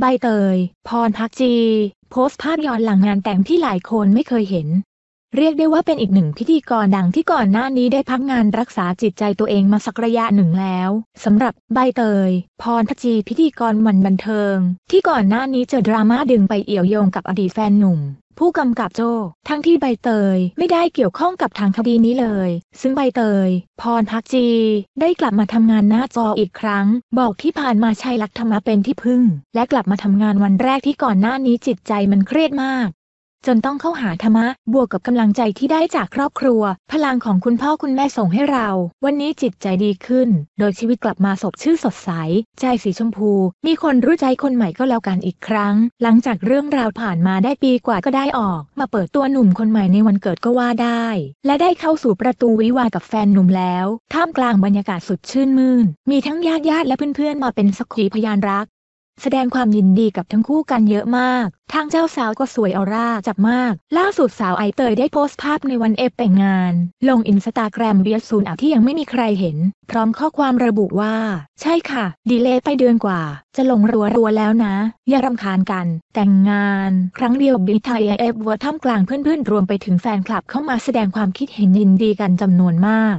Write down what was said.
ใบเตย พรพักจี โพสต์ภาพย้อนหลังงานแต่งที่หลายคนไม่เคยเห็น เรียกได้ว่าเป็นอีกหนึ่งพิธีกรดังที่ก่อนหน้านี้ได้พักงานรักษาจิตใจตัวเองมาสักระยะหนึ่งแล้วสำหรับใบเตย พรพักจีพิธีกรวันบันเทิง ที่ก่อนหน้านี้เจอดราม่าดึงไปเอี่ยวโยงกับอดีตแฟนหนุ่มผู้กำกับโจ ทั้งที่ใบเตย ไม่ได้เกี่ยวข้องกับทางคดีนี้เลย ซึ่งใบเตย พรพักจี ได้กลับมาทำงานหน้าจออีกครั้ง บอกที่ผ่านมาชัยลักษณ์ธรรมะเป็นที่พึ่ง และกลับมาทำงานวันแรกที่ก่อนหน้านี้จิตใจมันเครียดมากจนต้องเข้าหาธรรมะบวกกับกำลังใจที่ได้จากครอบครัว พลังของคุณพ่อคุณแม่ส่งให้เรา วันนี้จิตใจดีขึ้นโดยชีวิตกลับมาสดชื่นสดใสใจสีชมพู มีคนรู้ใจคนใหม่ก็แล้วกันอีกครั้งหลังจากเรื่องราวผ่านมาได้ปีกว่าก็ได้ออก มาเปิดตัวหนุ่มคนใหม่ในวันเกิดก็ว่าได้ และได้เข้าสู่ประตูวิวากับแฟนหนุ่มแล้ว ท่ามกลางบรรยากาศสดชื่นมื่น มีทั้งญาติญาติและเพื่อนๆ มาเป็นสักขีพยานรักแสดงความยินดีกับทั้งคู่กันเยอะมาก ทางเจ้าสาวก็สวยออร่าจับมาก ล่าสุดสาวไอเตยได้โพสต์ภาพในวันเอฟแต่งงาน ลงอินสตาแกรมเบียร์ซูนอาที่ยังไม่มีใครเห็น พร้อมข้อความระบุว่า ใช่ค่ะ ดีเลย์ไปเดือนกว่า จะลงรัวรัวแล้วนะ อย่ารำคาญกัน แต่งงาน ครั้งเดียวบีทายเอฟวัวท่ามกลางเพื่อนๆ รวมไปถึงแฟนคลับเข้ามาแสดงความคิดเห็นยินดีกันจำนวนมาก